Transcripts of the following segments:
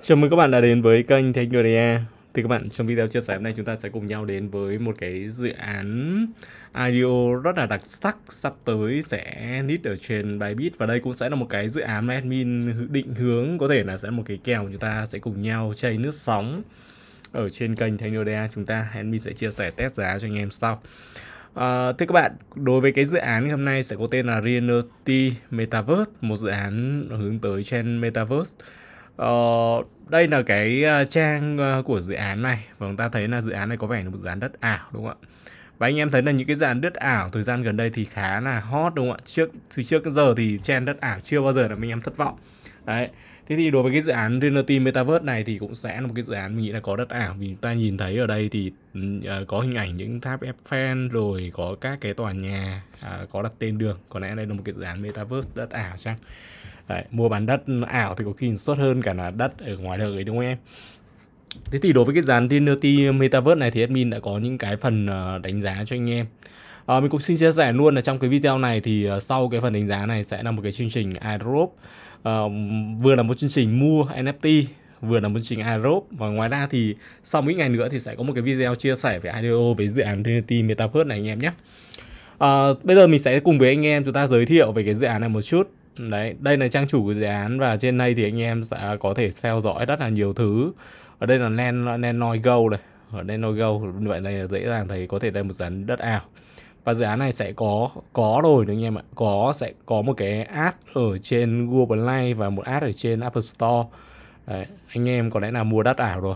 Chào mừng các bạn đã đến với kênh Thanh Technodia Thì các bạn, trong video chia sẻ hôm nay chúng ta sẽ cùng nhau đến với một cái dự án IDO rất là đặc sắc sắp tới sẽ list ở trên Bybit và đây cũng sẽ là một cái dự án mà admin định hướng có thể là sẽ một cái kèo chúng ta sẽ cùng nhau chơi nước sóng ở trên kênh Thanh Technodia chúng ta admin sẽ chia sẻ test giá cho anh em sau À, thưa các bạn, đối với cái dự án hôm nay sẽ có tên là Reality Metaverse, một dự án hướng tới trên Metaverse Ờ, đây là cái ờ, trang ờ, của dự án này và chúng ta thấy là dự án này có vẻ là một dự án đất ảo đúng không ạ? Và anh em thấy là những cái dự án đất ảo thời gian gần đây thì khá là hot đúng không ạ? Trước từ trước giờ thì trang đất ảo chưa bao giờ là mình em thất vọng. Đấy. Thế thì đối với cái dự án Trinity Metaverse này thì cũng sẽ là một cái dự án mình nghĩ là có đất ảo vì ta nhìn thấy ở đây thì uh, có hình ảnh những tháp Eiffel rồi có các cái tòa nhà uh, có đặt tên đường có lẽ đây là một cái dự án Metaverse đất ảo chăng Đấy, mua bán đất ảo thì có khi xuất hơn cả là đất ở ngoài đời ấy đúng không em Thế thì đối với cái dự án Trinity Metaverse này thì admin đã có những cái phần ờ, đánh giá cho anh em À, mình cũng xin chia sẻ luôn là trong cái video này thì sau cái phần đánh giá này sẽ là một cái chương trình airdrop Ờ, vừa là một chương trình mua NFT vừa là một chương trình Aerobe và ngoài ra thì sau mấy ngày nữa thì sẽ có một cái video chia sẻ về IDO về dự án Trinity Metaverse này anh em nhé. À, bây giờ mình sẽ cùng với anh em chúng ta giới thiệu về cái dự án này một chút. Đấy, đây là trang chủ của dự án và trên đây thì anh em sẽ có thể theo dõi rất là nhiều thứ. Ở đây là Nan Nanoid Go này, ở đây Nanoid Go vậy này dễ dàng thấy có thể đây một dự án đất ảo và dự án này sẽ có có rồi đấy anh em ạ có sẽ có một cái app ở trên Google Play và một app ở trên Apple Store đấy, anh em có lẽ là mua đất ảo rồi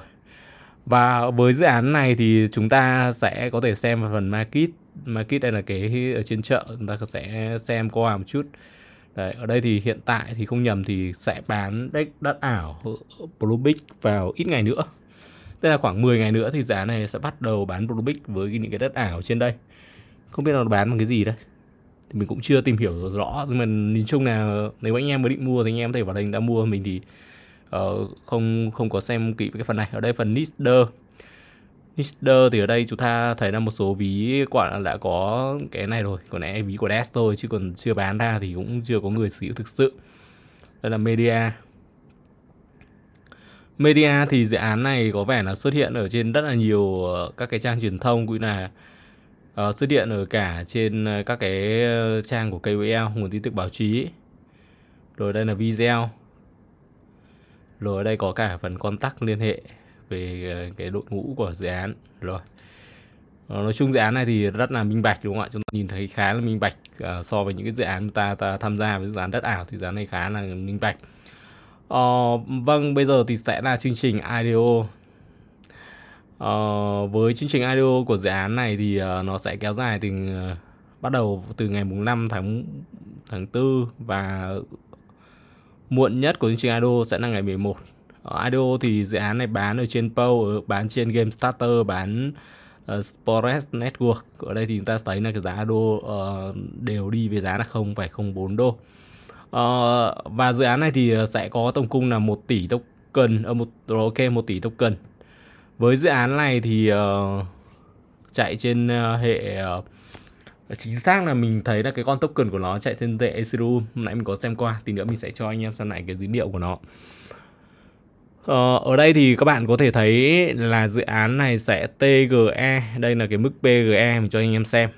và với dự án này thì chúng ta sẽ có thể xem vào phần market market đây là cái ở trên chợ chúng ta sẽ xem qua một chút Đấy, ở đây thì hiện tại thì không nhầm thì sẽ bán đất, đất ảo Bluebic vào ít ngày nữa. Tức là khoảng 10 ngày nữa thì giá này sẽ bắt đầu bán Bluebic với những cái đất ảo trên đây không biết là nó bán bằng cái gì đấy thì mình cũng chưa tìm hiểu rõ nhưng mà nhìn chung là nếu anh em mới định mua thì anh em có thể vào đây đã mua mình thì uh, không không có xem kỹ cái phần này ở đây phần Nister Nister thì ở đây chúng ta thấy là một số ví quả đã có cái này rồi còn này ví của Dash thôi chứ còn chưa bán ra thì cũng chưa có người sử dụng thực sự đây là media media thì dự án này có vẻ là xuất hiện ở trên rất là nhiều ờ, các cái trang truyền thông cũng là uh, xuất hiện ở cả trên ờ, các cái ờ, trang của KOL nguồn tin tức báo chí rồi đây là video rồi ở đây có cả phần contact liên hệ về cái đội ngũ của dự án rồi nói chung dự án này thì rất là minh bạch đúng không ạ chúng ta nhìn thấy khá là minh bạch uh, so với những cái dự án ta, ta tham gia với dự án đất ảo thì dự án này khá là minh bạch uh, vâng bây giờ thì sẽ là chương trình IDO Uh, với chương trình IDO của dự án này thì uh, nó sẽ kéo dài từ uh, bắt đầu từ ngày mùng 5 tháng tháng 4 và muộn nhất của chương trình IDO sẽ là ngày 11. Ở IDO thì dự án này bán ở trên PO, bán trên Game Starter, bán uh, Spores Network. Ở đây thì chúng ta thấy là cái giá IDO uh, đều đi về giá là 0,04 đô. Uh, và dự án này thì sẽ có tổng cung là 1 tỷ token, uh, một, ok 1 tỷ token với dự án này thì uh, chạy trên uh, hệ uh, chính xác là mình thấy là cái con token của nó chạy trên hệ Ethereum hôm nãy mình có xem qua thì nữa mình sẽ cho anh em xem lại cái dữ liệu của nó uh, ở đây thì các bạn có thể thấy là dự án này sẽ TGE đây là cái mức PGE mình cho anh em xem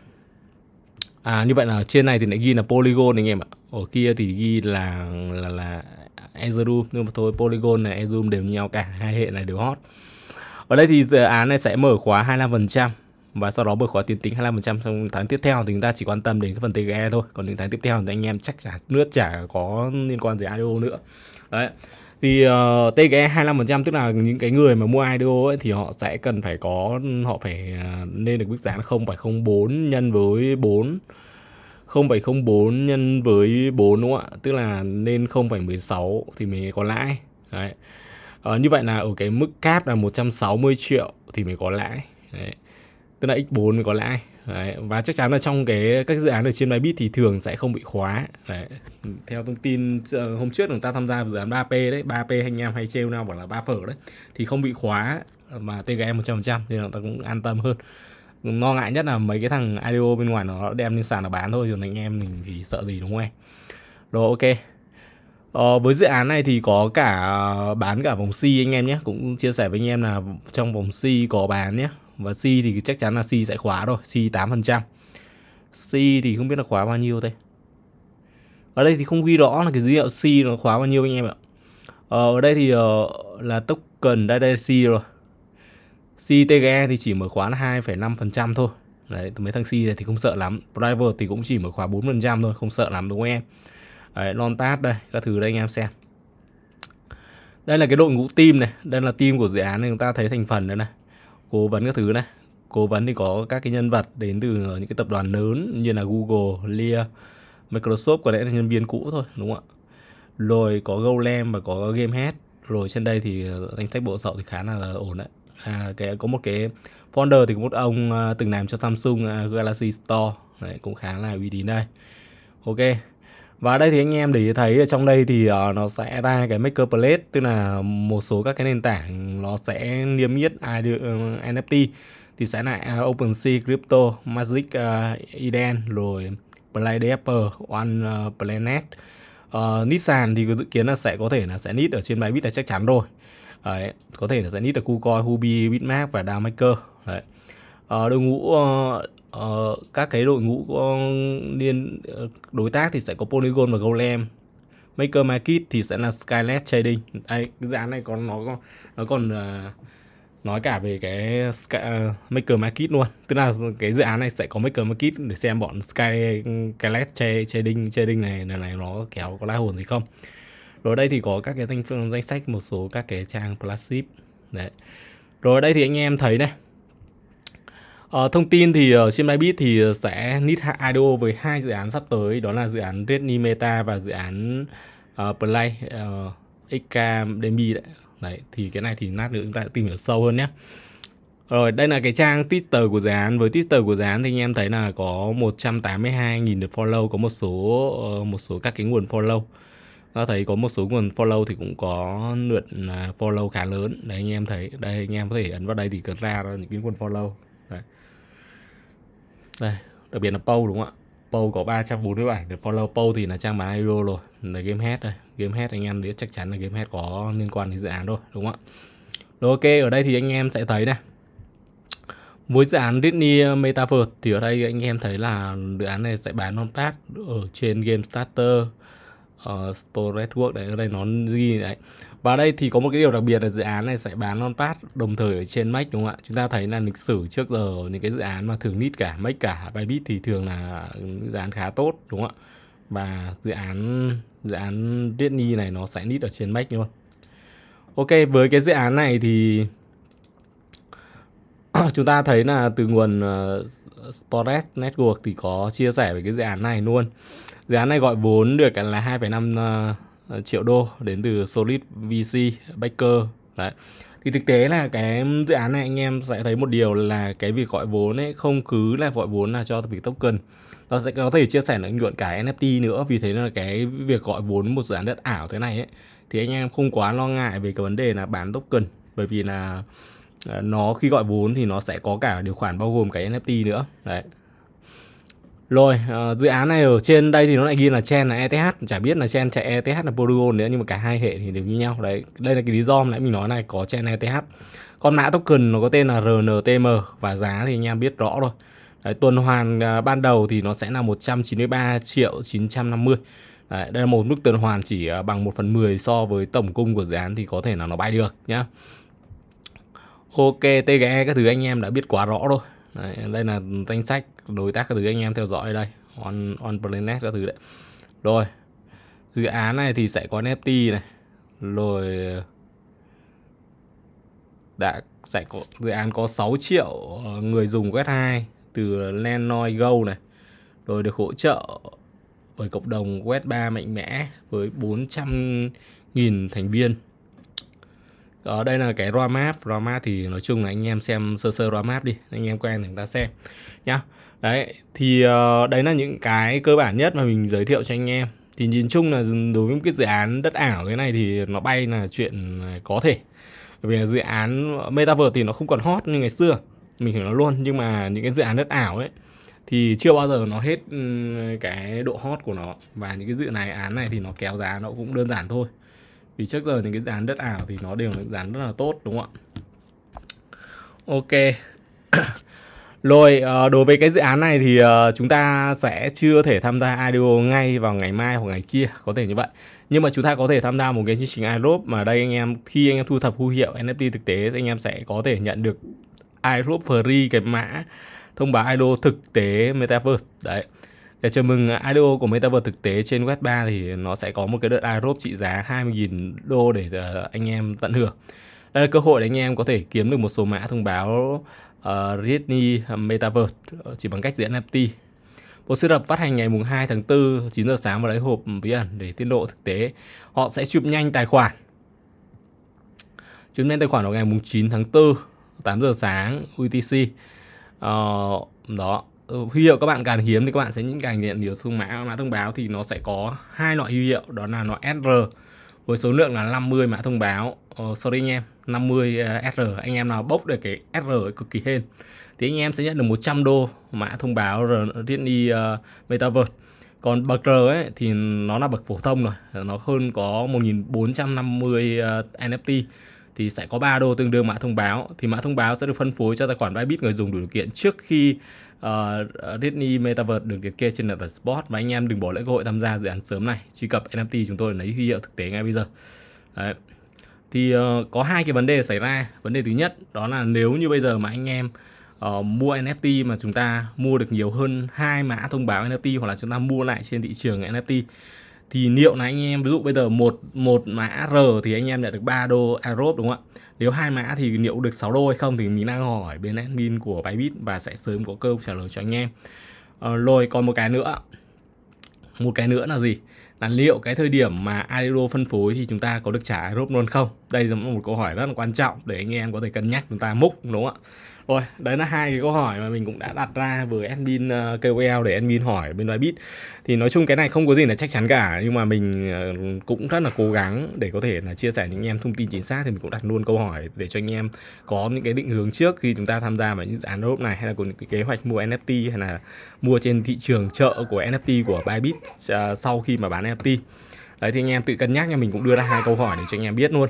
à như vậy là trên này thì lại ghi là Polygon anh em ạ ở kia thì ghi là là là Ethereum nhưng mà thôi Polygon này Ethereum đều như nhau cả hai hệ này đều hot ở đây thì dự án này sẽ mở khóa 25% và sau đó mở khóa tiến tính 25% trong tháng tiếp theo thì chúng ta chỉ quan tâm đến cái phần TGE thôi còn những tháng tiếp theo thì anh em chắc chả nước chả có liên quan gì IDO nữa đấy thì uh, TGE 25% tức là những cái người mà mua IDO ấy, thì họ sẽ cần phải có họ phải nên ờ, được mức giá 0.04 nhân với 4 0,04 nhân với 4 đúng không ạ? Tức là nên 0.16 thì mình có lãi. Đấy à, như vậy là ở cái mức cap là 160 triệu thì mới có lãi đấy. tức là x4 mới có lãi Đấy, và chắc chắn là trong cái các dự án ở trên Bybit thì thường sẽ không bị khóa. Đấy. Theo thông tin ờ, hôm trước chúng ta tham gia dự án 3P đấy, 3P anh em hay trêu nào bảo là ba phở đấy thì không bị khóa mà TGM 100% nên là ta cũng an tâm hơn. Lo ngại nhất là mấy cái thằng IDO bên ngoài nó đem lên sàn nó bán thôi rồi anh em mình thì sợ gì đúng không em? Rồi ok, Ờ, với dự án này thì có cả à, bán cả vòng C anh em nhé Cũng chia sẻ với anh em là trong vòng C có bán nhé Và C thì chắc chắn là C sẽ khóa rồi C 8% C thì không biết là khóa bao nhiêu đây Ở đây thì không ghi rõ là cái dữ liệu C nó khóa bao nhiêu anh em ạ Ờ, ở đây thì uh, là token đây đây C rồi C CTG thì chỉ mở khóa là 2,5% thôi Đấy, mấy thằng C này thì không sợ lắm Driver thì cũng chỉ mở khóa 4% thôi, không sợ lắm đúng không em Đấy, non tát đây, các thứ đây anh em xem. Đây là cái đội ngũ team này, đây là team của dự án này chúng ta thấy thành phần đây này. Cố vấn các thứ này. Cố vấn thì có các cái nhân vật đến từ những cái tập đoàn lớn như là Google, Lia, Microsoft có lẽ là nhân viên cũ thôi, đúng không ạ? Rồi có Golem và có Gamehead. Rồi trên đây thì danh sách bộ sậu thì khá là ổn đấy. À, cái có một cái founder thì có một ông à, từng làm cho Samsung à, Galaxy Store, đấy, cũng khá là uy tín đây. Ok, và đây thì anh em để ý thấy ở trong đây thì uh, nó sẽ ra cái maker plate tức là một số các cái nền tảng nó sẽ niêm yết ờ, NFT thì sẽ lại là à, OpenSea, Crypto, Magic, uh, Eden rồi Playdeaper, One uh, Planet. Uh, Nissan thì dự kiến là sẽ có thể là sẽ nít ở trên bài bit là chắc chắn rồi. Đấy, có thể là sẽ nít ở KuCoin, Hubi, Bitmap và DAOmaker. Đấy. Uh, đội ngũ uh, Ờ, các cái đội ngũ liên ờ, đối tác thì sẽ có Polygon và Golem Maker Market thì sẽ là skylet Trading đây cái dự án này còn nó còn nó còn uh, nói cả về cái Sky, uh, Maker Market luôn tức là cái dự án này sẽ có Maker Market để xem bọn Sky skylet Trading Trading này này, này nó kéo có lai hồn gì không rồi đây thì có các cái danh danh sách một số các cái trang flagship đấy rồi đây thì anh em thấy này Ờ, thông tin thì uh, trên Bybit thì ờ, sẽ nít IDO với hai dự án sắp tới đó là dự án Redmi Meta và dự án uh, Play uh, ờ, Academy đấy. đấy thì cái này thì nát nữa chúng ta sẽ tìm hiểu sâu hơn nhé. Rồi đây là cái trang Twitter của dự án với Twitter của dự án thì anh em thấy là có 182.000 được follow có một số uh, một số các cái nguồn follow ta thấy có một số nguồn follow thì cũng có lượt à, follow khá lớn đấy anh em thấy đây anh em có thể ấn vào đây thì cần ra những cái nguồn follow đây đặc biệt là Pou đúng không ạ Pou có 340 ảnh được follow Pou thì là trang bán idol rồi là game head đây game head anh em biết chắc chắn là game head có liên quan đến dự án rồi đúng không ạ rồi ok ở đây thì anh em sẽ thấy này với dự án Disney Metaverse thì ở đây anh em thấy là dự án này sẽ bán on pack ở trên game starter uh, Store Network đấy ở đây nó ghi đấy và đây thì có một cái điều đặc biệt là dự án này sẽ bán non pass đồng thời ở trên Mac đúng không ạ chúng ta thấy là lịch sử trước giờ những cái dự án mà thường nít cả Mac cả Bybit thì thường là dự án khá tốt đúng không ạ và dự án dự án Redmi này nó sẽ nít ở trên Mac luôn Ok với cái dự án này thì chúng ta thấy là từ nguồn uh, ờ, Sports Network thì có chia sẻ về cái dự án này luôn Dự án này gọi vốn được là 2,5 uh, ờ, ờ, triệu đô đến từ Solid VC Baker. Đấy. Thì thực tế là cái dự án này anh em sẽ thấy một điều là cái việc gọi vốn ấy không cứ là gọi vốn là cho việc token. Nó sẽ có thể chia sẻ lợi nhuận cả NFT nữa. Vì thế là cái việc gọi vốn một dự án đất ảo thế này ấy thì anh em không quá lo ngại về cái vấn đề là bán token bởi vì là ờ, nó khi gọi vốn thì nó sẽ có cả điều khoản bao gồm cái NFT nữa đấy rồi, ờ, dự án này ở trên đây thì nó lại ghi là chen là ETH, chả biết là chen chạy ETH là Polygon nữa nhưng mà cả hai hệ thì đều như nhau. Đấy, đây là cái lý do mà mình nói này có chen ETH. Con mã token nó có tên là RNTM và giá thì anh em biết rõ rồi. Đấy, tuần hoàn à, ban đầu thì nó sẽ là 193 triệu 950. Đấy, đây là một mức tuần hoàn chỉ à, bằng 1 phần 10 so với tổng cung của dự án thì có thể là nó bay được nhá. Ok, TGE các thứ anh em đã biết quá rõ rồi. Đấy, đây là danh sách đối tác các thứ anh em theo dõi đây on on planet các thứ đấy rồi dự án này thì sẽ có NFT này rồi đã sẽ có dự án có 6 triệu ờ, người dùng web 2 từ Lenoy Go này rồi được hỗ trợ bởi cộng đồng web 3 mạnh mẽ với 400 nghìn thành viên ở ờ, đây là cái raw map raw map thì nói chung là anh em xem sơ sơ raw map đi anh em quen thì người ta xem nhá đấy thì uh, đấy là những cái cơ bản nhất mà mình giới thiệu cho anh em thì nhìn chung là đối với một cái dự án đất ảo thế này thì nó bay là chuyện có thể bởi vì dự án metaverse thì nó không còn hot như ngày xưa mình hiểu nó luôn nhưng mà những cái dự án đất ảo ấy thì chưa bao giờ nó hết cái độ hot của nó và những cái dự này án này thì nó kéo giá nó cũng đơn giản thôi vì trước giờ những cái dự đất ảo thì nó đều là dự rất là tốt đúng không ạ ok rồi ờ, đối với cái dự án này thì ờ, chúng ta sẽ chưa thể tham gia IDO ngay vào ngày mai hoặc ngày kia có thể như vậy nhưng mà chúng ta có thể tham gia một cái chương trình iRope mà đây anh em khi anh em thu thập huy hiệu NFT thực tế thì anh em sẽ có thể nhận được iRope free cái mã thông báo IDO thực tế Metaverse đấy để chào mừng IDO của Metaverse thực tế trên Web 3 thì nó sẽ có một cái đợt iRope trị giá 20.000 đô để ờ, anh em tận hưởng. Đây là cơ hội để anh em có thể kiếm được một số mã thông báo uh, Redmi Metaverse ờ, chỉ bằng cách diễn NFT. Bộ sưu tập phát hành ngày mùng 2 tháng 4 9 giờ sáng vào lấy hộp bí ẩn để tiết lộ thực tế. Họ sẽ chụp nhanh tài khoản. Chụp nhanh tài khoản vào ngày mùng 9 tháng 4 8 giờ sáng UTC. Uh, đó Ừ, huy hiệu các bạn càng hiếm thì các bạn sẽ những càng nhận nhiều thương mã mã thông báo thì nó sẽ có hai loại huy hiệu đó là loại SR với số lượng là 50 mã thông báo uh, sorry anh em 50 uh, SR anh em nào bốc được cái SR cực kỳ hên thì anh em sẽ nhận được 100 đô mã thông báo Redmi uh, Metaverse còn bậc R ấy thì nó là bậc phổ thông rồi nó hơn có 1450 uh, NFT thì sẽ có ba đô tương đương mã thông báo thì mã thông báo sẽ được phân phối cho tài khoản Bybit người dùng đủ điều kiện trước khi uh, ờ, Disney Metaverse được liệt kê trên nền tảng Spot và anh em đừng bỏ lỡ cơ hội tham gia dự án sớm này truy cập NFT chúng tôi để lấy huy hiệu thực tế ngay bây giờ Đấy. thì uh, có hai cái vấn đề xảy ra vấn đề thứ nhất đó là nếu như bây giờ mà anh em uh, mua NFT mà chúng ta mua được nhiều hơn hai mã thông báo NFT hoặc là chúng ta mua lại trên thị trường NFT thì liệu là anh em ví dụ bây giờ một một mã R thì anh em lại được 3 đô Aerobe đúng không ạ? Nếu hai mã thì liệu được 6 đô hay không thì mình đang hỏi bên admin của Bybit và sẽ sớm có câu trả lời cho anh em. Ờ, rồi còn một cái nữa. Một cái nữa là gì? Là liệu cái thời điểm mà Aero phân phối thì chúng ta có được trả Aerobe luôn không? Đây là một câu hỏi rất là quan trọng để anh em có thể cân nhắc chúng ta múc đúng không ạ? rồi đấy là hai cái câu hỏi mà mình cũng đã đặt ra với admin ờ, KOL để admin hỏi bên đoái bit thì nói chung cái này không có gì là chắc chắn cả nhưng mà mình ờ, cũng rất là cố gắng để có thể là chia sẻ những em thông tin chính xác thì mình cũng đặt luôn câu hỏi để cho anh em có những cái định hướng trước khi chúng ta tham gia vào những dự án roadmap này hay là có những cái kế hoạch mua NFT hay là mua trên thị trường chợ của NFT của Bybit uh, ờ, sau khi mà bán NFT đấy thì anh em tự cân nhắc nha mình cũng đưa ra hai câu hỏi để cho anh em biết luôn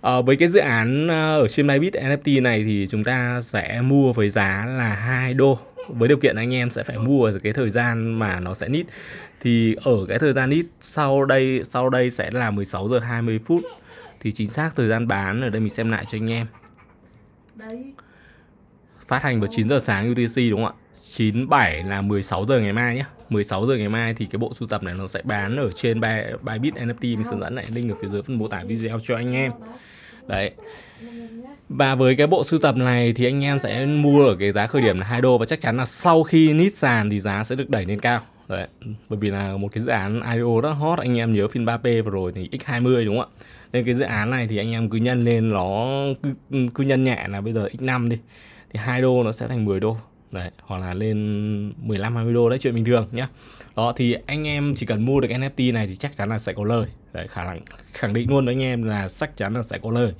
À, với cái dự án ờ, ở Chimnabit NFT này thì chúng ta sẽ mua với giá là 2 đô với điều kiện anh em sẽ phải mua ở cái thời gian mà nó sẽ nít thì ở cái thời gian nít sau đây sau đây sẽ là 16 giờ 20 phút thì chính xác thời gian bán ở đây mình xem lại cho anh em phát hành vào 9 giờ sáng UTC đúng không ạ 97 là 16 giờ ngày mai nhé 16 giờ ngày mai thì cái bộ sưu tập này nó sẽ bán ở trên bài bài bit NFT mình sẽ dẫn lại link ở phía dưới phần mô tả video cho anh em đấy và với cái bộ sưu tập này thì anh em sẽ mua ở cái giá khởi điểm là 2 đô và chắc chắn là sau khi nít sàn thì giá sẽ được đẩy lên cao đấy bởi vì là một cái dự án IO rất hot anh em nhớ phiên 3P vừa rồi thì X20 đúng không ạ nên cái dự án này thì anh em cứ nhân lên nó cứ, cứ nhân nhẹ là bây giờ X5 đi thì 2 đô nó sẽ thành 10 đô đấy hoặc là lên 15 20 đô đấy chuyện bình thường nhá đó thì anh em chỉ cần mua được NFT này thì chắc chắn là sẽ có lời đấy khả năng khẳng định luôn với anh em là chắc chắn là sẽ có lời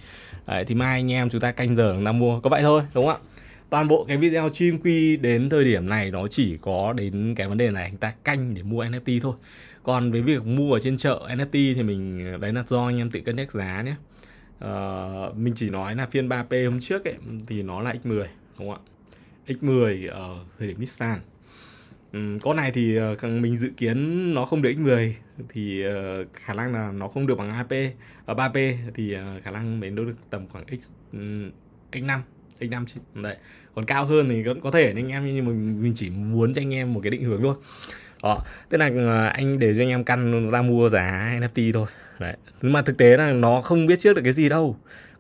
đấy, thì mai anh em chúng ta canh giờ chúng ta mua có vậy thôi đúng không ạ toàn bộ cái video stream quy đến thời điểm này nó chỉ có đến cái vấn đề này anh ta canh để mua NFT thôi còn với việc mua ở trên chợ NFT thì mình đấy là do anh em tự cân nhắc giá nhé uh, ờ, mình chỉ nói là phiên 3P hôm trước ấy, thì nó là x10 đúng không ạ X10 ở ờ, thời điểm Nissan um, con này thì ờ, mình dự kiến nó không được X10 thì ờ, khả năng là nó không được bằng AP uh, 3P thì khả năng mình được tầm khoảng X X5 ừ, X5 chứ đấy còn cao hơn thì vẫn có thể anh em nhưng mà mình chỉ muốn cho anh em một cái định hướng thôi đó tức là anh để cho anh em căn ra mua giá NFT thôi đấy nhưng mà thực tế là nó không biết trước được cái gì đâu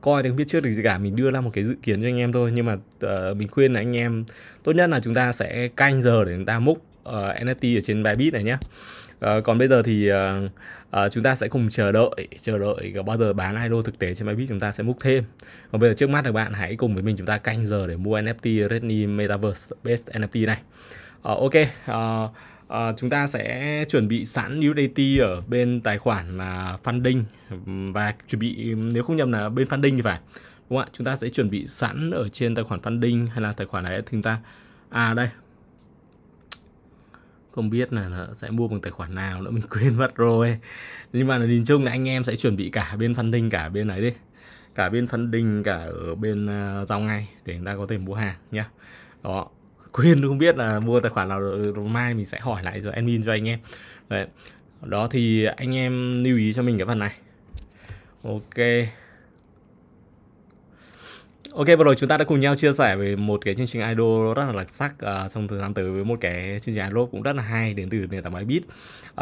coi thì không biết trước được gì cả mình đưa ra một cái dự kiến cho anh em thôi nhưng mà uh, mình khuyên là anh em tốt nhất là chúng ta sẽ canh giờ để chúng ta múc uh, ờ, NFT ở trên bài Bybit này nhé uh, ờ, còn bây giờ thì uh, uh, chúng ta sẽ cùng chờ đợi chờ đợi bao giờ bán idol thực tế trên bài Bybit chúng ta sẽ múc thêm còn bây giờ trước mắt các bạn hãy cùng với mình chúng ta canh giờ để mua NFT Redmi Metaverse Best NFT này uh, ok uh, À, chúng ta sẽ chuẩn bị sẵn USDT ở bên tài khoản là funding và chuẩn bị nếu không nhầm là bên funding thì phải đúng không ạ chúng ta sẽ chuẩn bị sẵn ở trên tài khoản funding hay là tài khoản này chúng ta à đây không biết là sẽ mua bằng tài khoản nào nữa mình quên mất rồi nhưng mà nhìn chung là anh em sẽ chuẩn bị cả bên funding cả bên này đi cả bên funding cả ở bên uh, giao ngay để chúng ta có thể mua hàng nhé đó quên không biết là mua tài khoản nào rồi, mai mình sẽ hỏi lại rồi admin cho anh em đấy đó thì anh em lưu ý cho mình cái phần này ok Ok vừa rồi chúng ta đã cùng nhau chia sẻ về một cái chương trình idol rất là đặc sắc uh, trong thời gian tới với một cái chương trình idol cũng rất là hay đến từ nền tảng máy beat.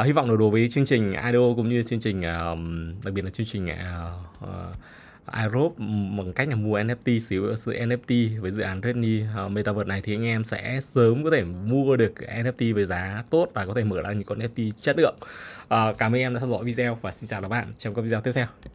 Uh, hy vọng là đối với chương trình idol cũng như chương trình uh, đặc biệt là chương trình uh, uh, iRope ừ, bằng cách là mua NFT sở hữu NFT với dự án Redmi uh, Metaverse này thì anh em sẽ sớm có thể mua được NFT với giá tốt và có thể mở ra những con NFT chất lượng. Uh, cảm ơn em đã theo dõi video và xin chào các bạn trong các video tiếp theo.